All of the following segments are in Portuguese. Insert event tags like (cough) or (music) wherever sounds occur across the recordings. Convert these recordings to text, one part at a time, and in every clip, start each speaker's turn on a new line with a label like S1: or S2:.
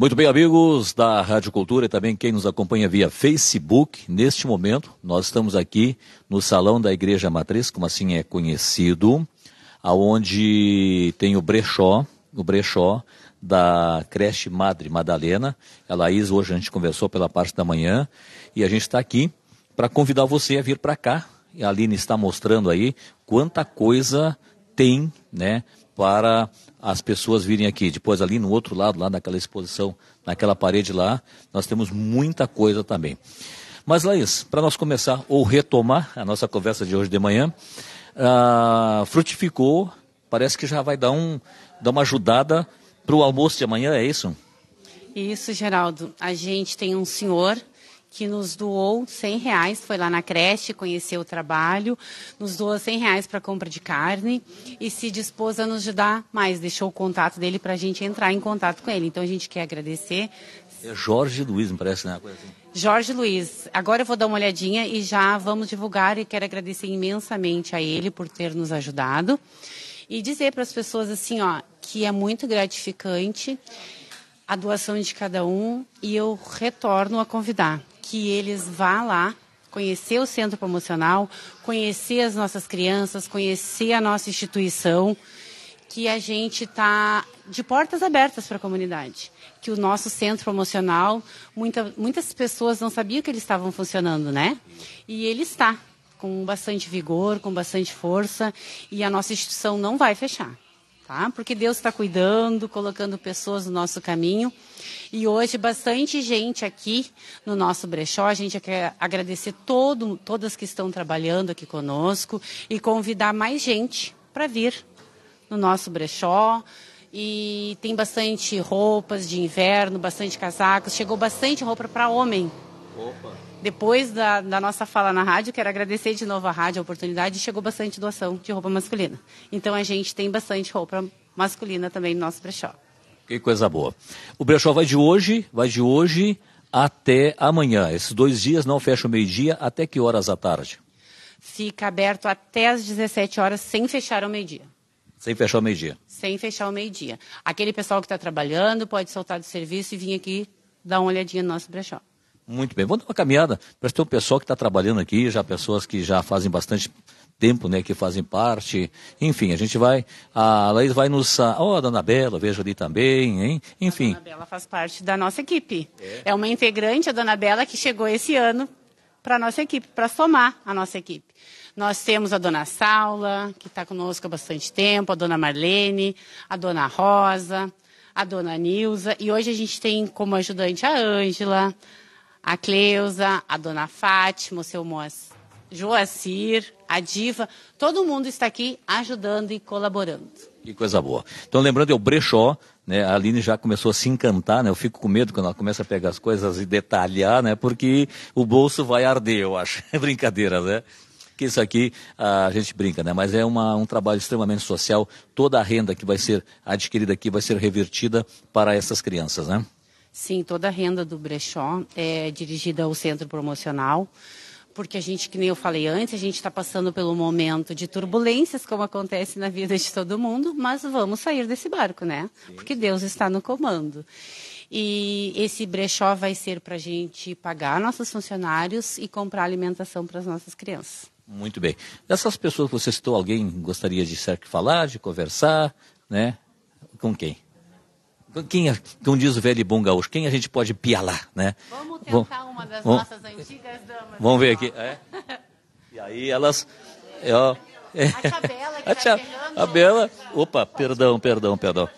S1: Muito bem, amigos da Rádio Cultura e também quem nos acompanha via Facebook. Neste momento, nós estamos aqui no Salão da Igreja Matriz, como assim é conhecido, aonde tem o brechó, o brechó da creche Madre Madalena. A Laís, hoje a gente conversou pela parte da manhã e a gente está aqui para convidar você a vir para cá. A Aline está mostrando aí quanta coisa tem, né, para as pessoas virem aqui. Depois, ali no outro lado, lá naquela exposição, naquela parede lá, nós temos muita coisa também. Mas, Laís, para nós começar ou retomar a nossa conversa de hoje de manhã, ah, frutificou, parece que já vai dar, um, dar uma ajudada para o almoço de amanhã, é isso?
S2: Isso, Geraldo. A gente tem um senhor que nos doou 100 reais, foi lá na creche, conhecer o trabalho, nos doou 100 reais para compra de carne e se dispôs a nos ajudar mais, deixou o contato dele para a gente entrar em contato com ele. Então a gente quer agradecer.
S1: É Jorge Luiz, me parece, né? Assim.
S2: Jorge Luiz, agora eu vou dar uma olhadinha e já vamos divulgar e quero agradecer imensamente a ele por ter nos ajudado e dizer para as pessoas assim, ó, que é muito gratificante a doação de cada um e eu retorno a convidar que eles vá lá conhecer o centro promocional, conhecer as nossas crianças, conhecer a nossa instituição, que a gente está de portas abertas para a comunidade. Que o nosso centro promocional, muita, muitas pessoas não sabiam que eles estavam funcionando, né? E ele está com bastante vigor, com bastante força, e a nossa instituição não vai fechar tá? Porque Deus está cuidando, colocando pessoas no nosso caminho. E hoje, bastante gente aqui no nosso brechó. A gente quer agradecer todo, todas que estão trabalhando aqui conosco e convidar mais gente para vir no nosso brechó. E tem bastante roupas de inverno, bastante casacos. Chegou bastante roupa para homem Opa. Depois da, da, nossa fala na rádio, quero agradecer de novo à rádio a oportunidade, chegou bastante doação de roupa masculina. Então a gente tem bastante roupa masculina também no nosso brechó.
S1: Que coisa boa. O brechó vai de hoje, vai de hoje até amanhã. Esses dois dias não fecha o meio-dia, até que horas à tarde?
S2: Fica aberto até as 17 horas, sem fechar ao meio-dia.
S1: Sem fechar o meio-dia?
S2: Sem fechar o meio-dia. Aquele pessoal que está trabalhando pode soltar do serviço e vir aqui dar uma olhadinha no nosso brechó.
S1: Muito bem, vamos dar uma caminhada. Parece ter um pessoal que está trabalhando aqui, já pessoas que já fazem bastante tempo, né, que fazem parte. Enfim, a gente vai, a Laís vai nos... Ah, ó, oh, a Dona Bela, vejo ali também, hein? Enfim. A Dona
S2: Bela faz parte da nossa equipe. É, é uma integrante, a Dona Bela, que chegou esse ano para a nossa equipe, para somar a nossa equipe. Nós temos a Dona Saula, que está conosco há bastante tempo, a Dona Marlene, a Dona Rosa, a Dona Nilza, e hoje a gente tem como ajudante a Ângela, a Cleusa, a Dona Fátima, o seu Moacir, Joacir, a Diva, todo mundo está aqui ajudando e colaborando.
S1: Que coisa boa. Então, lembrando, é o brechó, né? A Aline já começou a se encantar, né? Eu fico com medo quando ela começa a pegar as coisas e detalhar, né? Porque o bolso vai arder, eu acho. (laughs) É brincadeira, né? que isso aqui a gente brinca, né? Mas é uma, um trabalho extremamente social. Toda a renda que vai ser adquirida aqui vai ser revertida para essas crianças, né?
S2: Sim, toda a renda do brechó é dirigida ao centro promocional porque a gente, que nem eu falei antes, a gente está passando pelo momento de turbulências, como acontece na vida de todo mundo, mas vamos sair desse barco, né? Porque Deus está no comando. E esse brechó vai ser para a gente pagar nossos funcionários e comprar alimentação para as nossas crianças.
S1: Muito bem. Dessas pessoas que você citou, alguém gostaria de ser que falar, de conversar, né? Com quem? Quem, é, como diz o velho bom gaúcho, quem a gente pode pialar, né? Vamos tentar vamos, uma das vamos, nossas antigas damas. Vamos ver aqui. É. (laughs) E aí elas... É, ó, é, a Tabela que (laughs) a, tia, tá a Bela... Opa, perdão, perdão, perdão.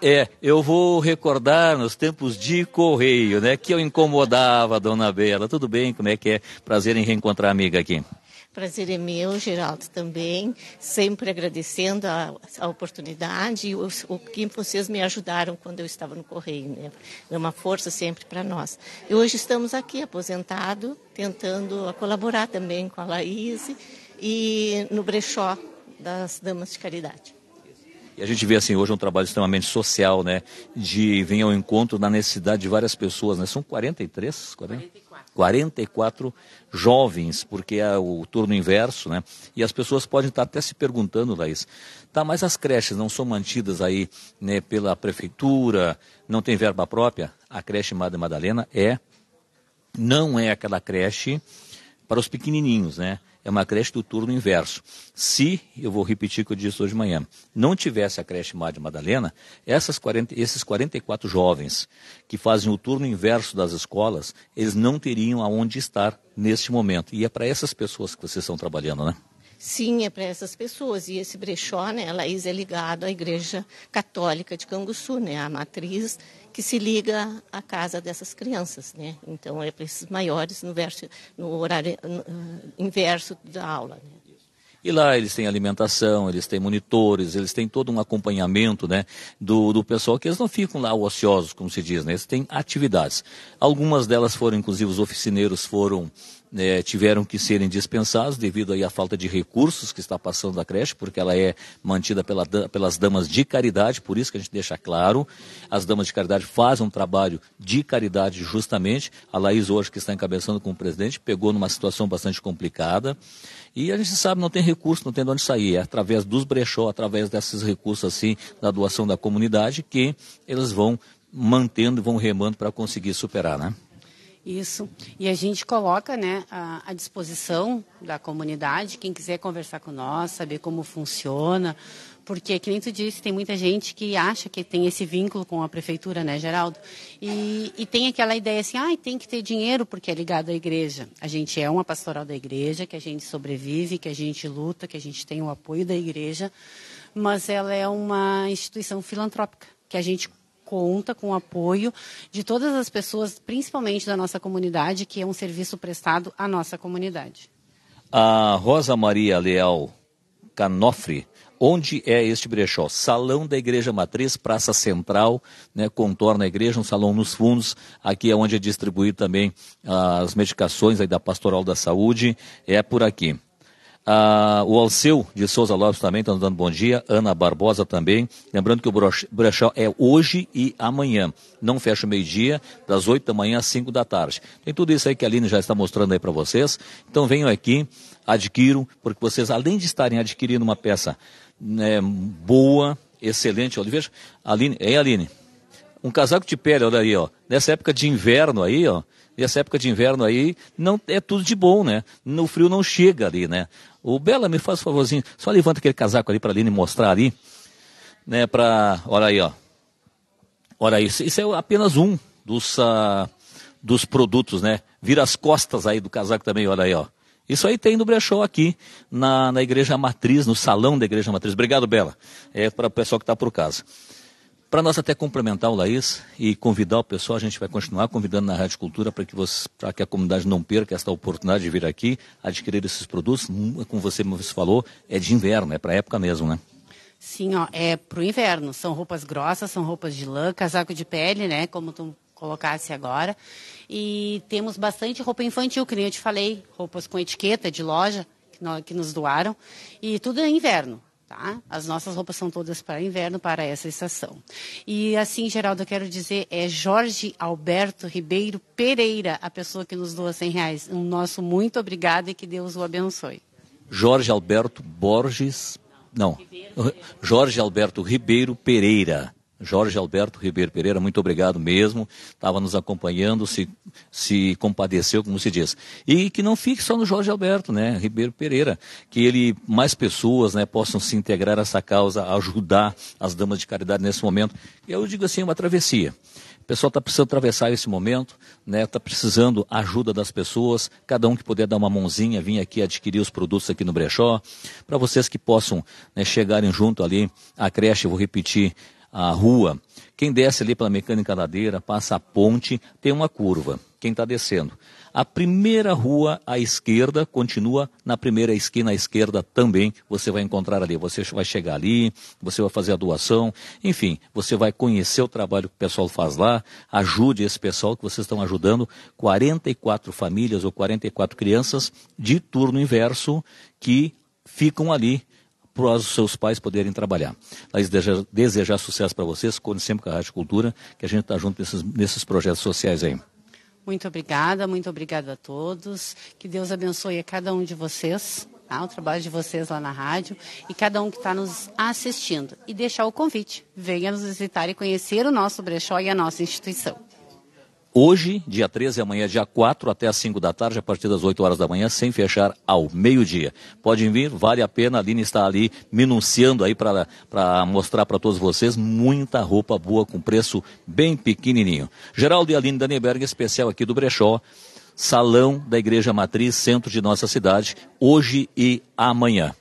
S1: é, eu vou recordar nos tempos de correio, né? Que eu incomodava a dona Bela. Tudo bem? Como é que é? Prazer em reencontrar a amiga aqui.
S2: Prazer é meu, Geraldo, também. Sempre agradecendo a, a oportunidade e o, o, que vocês me ajudaram quando eu estava no Correio. Né? É uma força sempre para nós. E hoje estamos aqui, aposentado, tentando colaborar também com a Laís e no brechó das Damas de Caridade.
S1: E a gente vê assim, hoje um trabalho extremamente social, né? De vir ao encontro da necessidade de várias pessoas, né? São 43? 44. 44 jovens, porque é o turno inverso, né? E as pessoas podem estar até se perguntando, Laís, tá, mas as creches não são mantidas aí né, pela prefeitura, não tem verba própria? A creche Madre Madalena é, não é aquela creche para os pequenininhos, né? É uma creche do turno inverso. Se, eu vou repetir o que eu disse hoje de manhã, não tivesse a creche de Madalena, 40, esses 44 jovens que fazem o turno inverso das escolas, eles não teriam aonde estar neste momento. E é para essas pessoas que vocês estão trabalhando, né?
S2: Sim, é para essas pessoas. E esse brechó, né, Laís, é ligado à Igreja Católica de Canguçu, né, a matriz que se liga à casa dessas crianças, né? Então é para esses maiores no, verso, no horário no inverso da aula. Né?
S1: E lá eles têm alimentação, eles têm monitores, eles têm todo um acompanhamento né, do, do pessoal, que eles não ficam lá ociosos, como se diz, né? eles têm atividades. Algumas delas foram, inclusive os oficineiros foram é, tiveram que serem dispensados devido aí à falta de recursos que está passando a creche, porque ela é mantida pela, pelas damas de caridade, por isso que a gente deixa claro, as damas de caridade fazem um trabalho de caridade justamente, a Laís hoje que está encabeçando com o presidente, pegou numa situação bastante complicada, e a gente sabe, não tem recurso, não tem de onde sair, é através dos brechó, através desses recursos assim, da doação da comunidade, que eles vão mantendo, vão remando para conseguir superar, né?
S2: Isso. E a gente coloca né, à, disposição da comunidade, quem quiser conversar com nós, saber como funciona, porque, que nem tu disse, tem muita gente que acha que tem esse vínculo com a prefeitura, né, Geraldo? E, e tem aquela ideia assim, ah, tem que ter dinheiro porque é ligado à igreja. A gente é uma pastoral da igreja, que a gente sobrevive, que a gente luta, que a gente tem o apoio da igreja, mas ela é uma instituição filantrópica, que a gente conta com o apoio de todas as pessoas, principalmente da nossa comunidade, que é um serviço prestado à nossa comunidade.
S1: A Rosa Maria Leal Canofre, onde é este brechó? Salão da Igreja Matriz, Praça Central, né, contorna a igreja, um salão nos fundos. Aqui é onde é distribuído também as medicações aí da Pastoral da Saúde. É por aqui. Ah, o Alceu de Souza Lopes também está dando bom dia. Ana Barbosa também. Lembrando que o brechó é hoje e amanhã. Não fecha o meio-dia, das 8 da manhã às 5 da tarde. Tem tudo isso aí que a Aline já está mostrando aí para vocês. Então venham aqui, adquiram, porque vocês, além de estarem adquirindo uma peça né, boa, excelente, olha, veja, Aline, é Aline, um casaco de pele, olha aí, ó. Nessa época de inverno aí, ó. Nessa época de inverno aí, não é tudo de bom, né? No frio não chega ali, né? O Bela, me faz um favorzinho, só levanta aquele casaco ali para Aline mostrar ali, né? Para, olha aí, ó. Olha isso, isso é apenas um dos, uh, dos produtos, né? Vira as costas aí do casaco também, olha aí, ó. Isso aí tem no brechó aqui, na, na Igreja Matriz, no Salão da Igreja Matriz. Obrigado, Bela. É para o pessoal que está por casa. Para nós até complementar o Laís e convidar o pessoal, a gente vai continuar convidando na Rádio Cultura para que, que a comunidade não perca esta oportunidade de vir aqui adquirir esses produtos. Hum, como você falou, é de inverno, é para a época mesmo, né?
S2: Sim, ó, é para o inverno. São roupas grossas, são roupas de lã, casaco de pele, né? Como tu colocasse agora. E temos bastante roupa infantil, que nem eu te falei, roupas com etiqueta de loja que nos doaram. E tudo é inverno. Tá? As nossas roupas são todas para inverno, para essa estação. E assim, Geraldo, eu quero dizer, é Jorge Alberto Ribeiro Pereira, a pessoa que nos doa 100 reais. Um nosso muito obrigado e que Deus o abençoe.
S1: Jorge Alberto Borges, não, Jorge Alberto Ribeiro Pereira. Jorge Alberto Ribeiro Pereira, muito obrigado mesmo. Estava nos acompanhando, se, se compadeceu, como se diz. E que não fique só no Jorge Alberto, né? Ribeiro Pereira. Que ele, mais pessoas, né, possam se integrar a essa causa, ajudar as damas de caridade nesse momento. Eu digo assim, uma travessia. O pessoal está precisando atravessar esse momento, né? Está precisando ajuda das pessoas. Cada um que puder dar uma mãozinha, vir aqui adquirir os produtos aqui no brechó, para vocês que possam né, chegarem junto ali à creche. Eu vou repetir a rua. Quem desce ali pela mecânica ladeira, passa a ponte, tem uma curva. Quem está descendo? A primeira rua à esquerda continua na primeira esquina à esquerda também. Você vai encontrar ali. Você vai chegar ali, você vai fazer a doação, enfim, você vai conhecer o trabalho que o pessoal faz lá. Ajude esse pessoal que vocês estão ajudando. 44 famílias ou 44 crianças de turno inverso que ficam ali para os seus pais poderem trabalhar. Nós desejar, desejar sucesso para vocês, conte sempre com a Rádio Cultura, que a gente está junto nesses, nesses projetos sociais aí.
S2: Muito obrigada, muito obrigada a todos. Que Deus abençoe a cada um de vocês, tá? o trabalho de vocês lá na rádio e cada um que está nos assistindo. E deixar o convite, venha nos visitar e conhecer o nosso brechó e a nossa instituição
S1: hoje, dia 13, amanhã, dia 4, até às 5 da tarde, a partir das 8 horas da manhã, sem fechar ao meio-dia. Podem vir, vale a pena. A Aline está ali minunciando aí para mostrar para todos vocês muita roupa boa com preço bem pequenininho. Geraldo e Aline Daniberg, especial aqui do Brechó. Salão da Igreja Matriz, centro de nossa cidade, hoje e amanhã.